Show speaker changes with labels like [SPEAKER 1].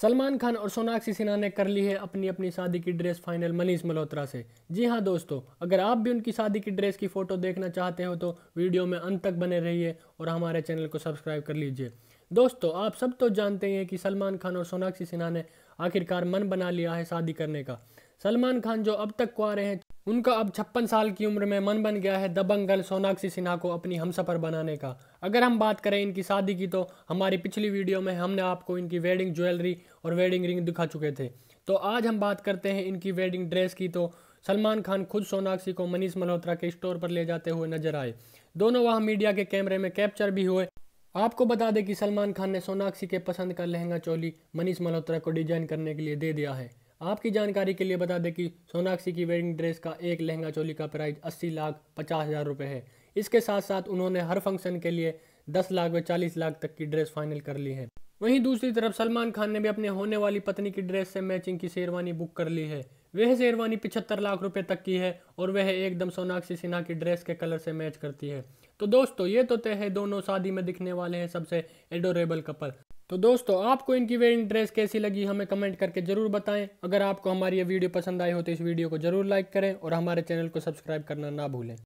[SPEAKER 1] सलमान खान और सोनाक्षी सिन्हा ने कर ली है अपनी अपनी शादी की ड्रेस फाइनल मनीष मल्होत्रा से जी हाँ दोस्तों अगर आप भी उनकी शादी की ड्रेस की फ़ोटो देखना चाहते हो तो वीडियो में अंत तक बने रहिए और हमारे चैनल को सब्सक्राइब कर लीजिए दोस्तों आप सब तो जानते हैं कि सलमान खान और सोनाक्षी सिन्हा ने आखिरकार मन बना लिया है शादी करने का सलमान खान जो अब तक कुआ रहे हैं उनका अब छप्पन साल की उम्र में मन बन गया है दबंग गर्ल सोनाक्षी सिन्हा को अपनी हमसफर बनाने का अगर हम बात करें इनकी शादी की तो हमारी पिछली वीडियो में हमने आपको इनकी वेडिंग ज्वेलरी और वेडिंग रिंग दिखा चुके थे तो आज हम बात करते हैं इनकी वेडिंग ड्रेस की तो सलमान खान खुद सोनाक्षी को मनीष मल्होत्रा के स्टोर पर ले जाते हुए नजर आए दोनों वहाँ मीडिया के कैमरे में कैप्चर भी हुए आपको बता दें कि सलमान खान ने सोनाक्षी के पसंद का लहंगा चोली मनीष मल्होत्रा को डिजाइन करने के लिए दे दिया है आपकी जानकारी के लिए बता दें कि सोनाक्षी की वेडिंग ड्रेस का एक लहंगा चोली का प्राइस अस्सी लाख पचास हज़ार रुपये है इसके साथ साथ उन्होंने हर फंक्शन के लिए दस लाख व चालीस लाख तक की ड्रेस फाइनल कर ली है वहीं दूसरी तरफ सलमान खान ने भी अपने होने वाली पत्नी की ड्रेस से मैचिंग की शेरवानी बुक कर ली है वह शेरवानी पिछहत्तर लाख रुपए तक की है और वह एकदम सोनाक्षी सिन्हा की ड्रेस के कलर से मैच करती है तो दोस्तों ये तो तय है दोनों शादी में दिखने वाले हैं सबसे एडोरेबल कपल तो दोस्तों आपको इनकी वेडिंग ड्रेस कैसी लगी हमें कमेंट करके जरूर बताएं अगर आपको हमारी ये वीडियो पसंद आई हो तो इस वीडियो को जरूर लाइक करें और हमारे चैनल को सब्सक्राइब करना ना भूलें